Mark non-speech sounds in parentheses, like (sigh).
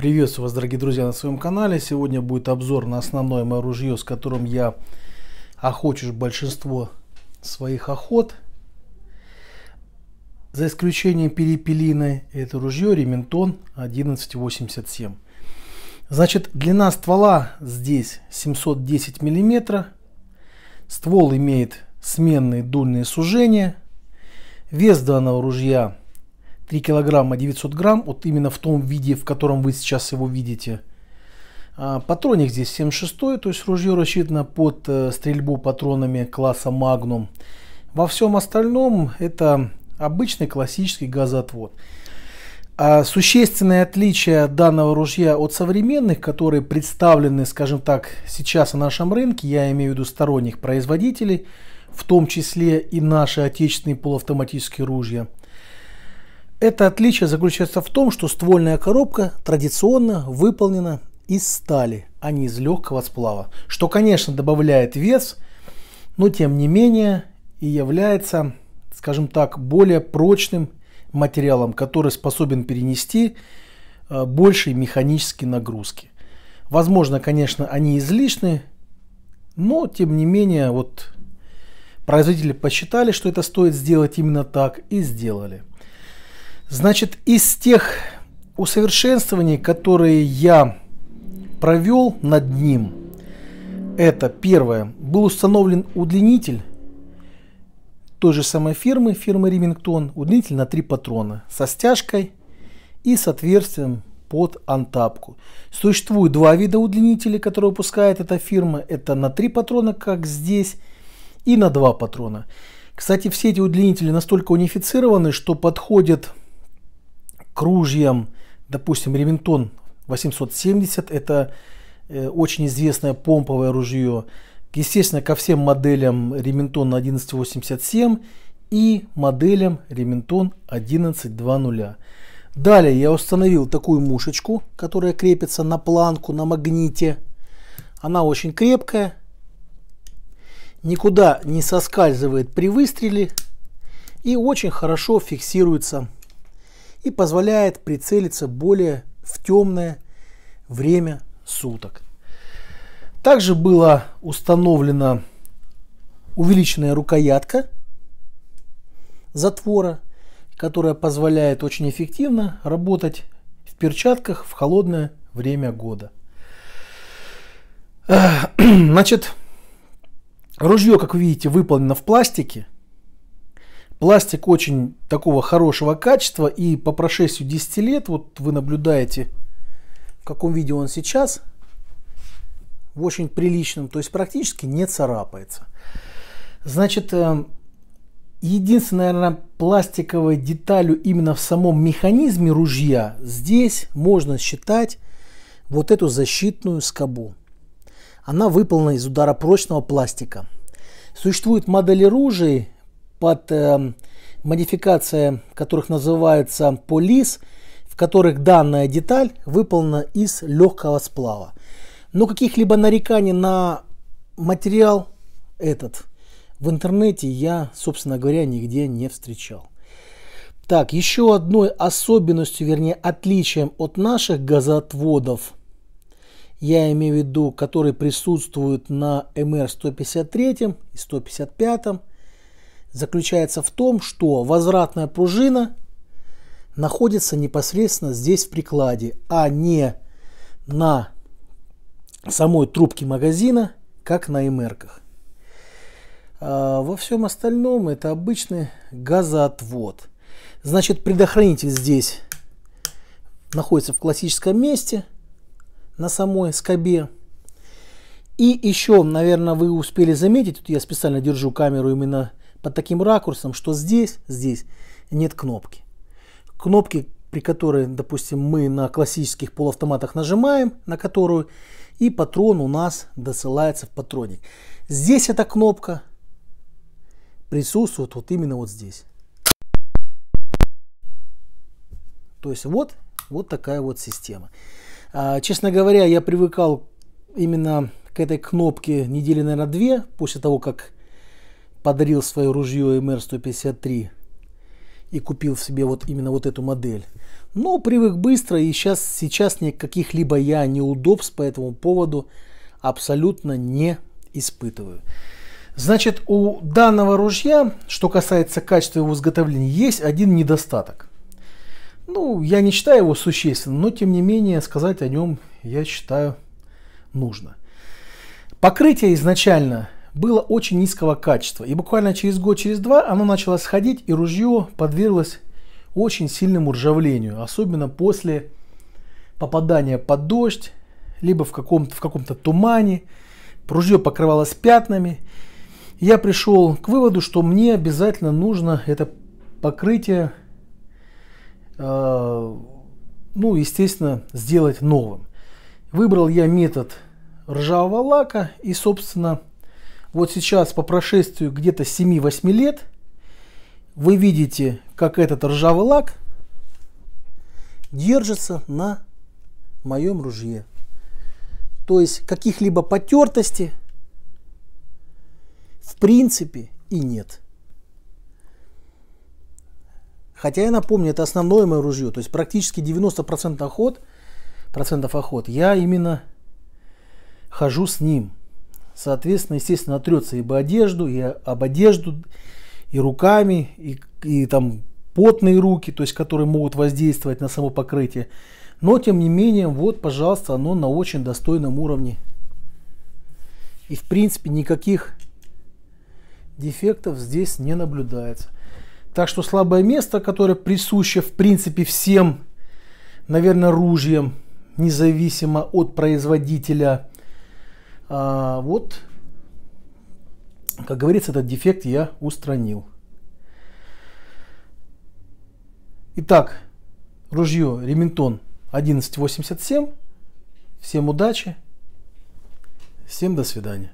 Приветствую вас, дорогие друзья, на своем канале. Сегодня будет обзор на основное мое ружье, с которым я охочусь большинство своих охот. За исключением перепелины, это ружье Ремингтон 1187. Значит, длина ствола здесь 710 мм. Ствол имеет сменные дульные сужения. Вес данного ружья 3 килограмма 900 грамм, вот именно в том виде, в котором вы сейчас его видите. А, патроник здесь 7,6, то есть ружье рассчитано под э, стрельбу патронами класса Magnum. Во всем остальном это обычный классический газоотвод. А существенное отличие данного ружья от современных, которые представлены, скажем так, сейчас на нашем рынке, я имею в виду сторонних производителей, в том числе и наши отечественные полуавтоматические ружья – это отличие заключается в том, что ствольная коробка традиционно выполнена из стали, а не из легкого сплава, что, конечно, добавляет вес, но тем не менее и является, скажем так, более прочным материалом, который способен перенести э, большие механические нагрузки. Возможно, конечно, они излишны, но тем не менее, вот производители посчитали, что это стоит сделать именно так и сделали. Значит, из тех усовершенствований, которые я провел над ним, это первое, был установлен удлинитель той же самой фирмы, фирмы Ремингтон, удлинитель на три патрона со стяжкой и с отверстием под антапку. Существует два вида удлинителей, которые выпускает эта фирма. Это на три патрона, как здесь, и на два патрона. Кстати, все эти удлинители настолько унифицированы, что подходят кружьям. Допустим, Ремингтон 870 – это э, очень известное помповое ружье. Естественно, ко всем моделям Ремингтон 1187 и моделям Ремингтон 1120. Далее я установил такую мушечку, которая крепится на планку, на магните. Она очень крепкая, никуда не соскальзывает при выстреле и очень хорошо фиксируется и позволяет прицелиться более в темное время суток. Также была установлена увеличенная рукоятка затвора, которая позволяет очень эффективно работать в перчатках в холодное время года. (clears throat) Значит, ружье, как видите, выполнено в пластике. Пластик очень такого хорошего качества, и по прошествию 10 лет, вот вы наблюдаете, в каком виде он сейчас, в очень приличном, то есть практически не царапается. Значит, э, единственная, наверное, пластиковой деталью именно в самом механизме ружья здесь можно считать вот эту защитную скобу. Она выполнена из ударопрочного пластика. Существуют модели ружей под э, модификация которых называется полис, в которых данная деталь выполнена из легкого сплава. Но каких-либо нареканий на материал этот в интернете я, собственно говоря, нигде не встречал. Так, еще одной особенностью, вернее, отличием от наших газоотводов, я имею в виду, которые присутствуют на МР-153 и 155, заключается в том, что возвратная пружина находится непосредственно здесь в прикладе, а не на самой трубке магазина, как на эмерках. А, во всем остальном это обычный газоотвод. Значит, предохранитель здесь находится в классическом месте, на самой скобе. И еще, наверное, вы успели заметить, тут я специально держу камеру именно под таким ракурсом, что здесь, здесь нет кнопки. Кнопки, при которой, допустим, мы на классических полуавтоматах нажимаем на которую, и патрон у нас досылается в патронник. Здесь эта кнопка присутствует вот именно вот здесь. То есть вот, вот такая вот система. А, честно говоря, я привыкал именно к этой кнопке недели, наверное, две, после того, как подарил свое ружье МР-153 и купил себе вот именно вот эту модель. Но привык быстро и сейчас, сейчас никаких-либо я неудобств по этому поводу абсолютно не испытываю. Значит, у данного ружья, что касается качества его изготовления, есть один недостаток. Ну, я не считаю его существенным, но тем не менее сказать о нем я считаю нужно. Покрытие изначально было очень низкого качества, и буквально через год, через два оно начало сходить, и ружье подверглось очень сильному ржавлению, особенно после попадания под дождь, либо в каком-то в каком-то тумане, ружье покрывалось пятнами. Я пришел к выводу, что мне обязательно нужно это покрытие, э, ну, естественно, сделать новым. Выбрал я метод ржавого лака и, собственно, вот сейчас по прошествию где-то 7-8 лет вы видите, как этот ржавый лак держится на моем ружье. То есть каких-либо потертостей в принципе и нет. Хотя я напомню, это основное мое ружье. То есть практически 90% охот, процентов охот я именно хожу с ним соответственно, естественно, трется ибо одежду, и об одежду, и руками, и, и там потные руки, то есть которые могут воздействовать на само покрытие. Но, тем не менее, вот, пожалуйста, оно на очень достойном уровне. И, в принципе, никаких дефектов здесь не наблюдается. Так что слабое место, которое присуще, в принципе, всем, наверное, ружьям, независимо от производителя – а, вот, как говорится, этот дефект я устранил. Итак, ружье Ремингтон 1187. Всем удачи. Всем до свидания.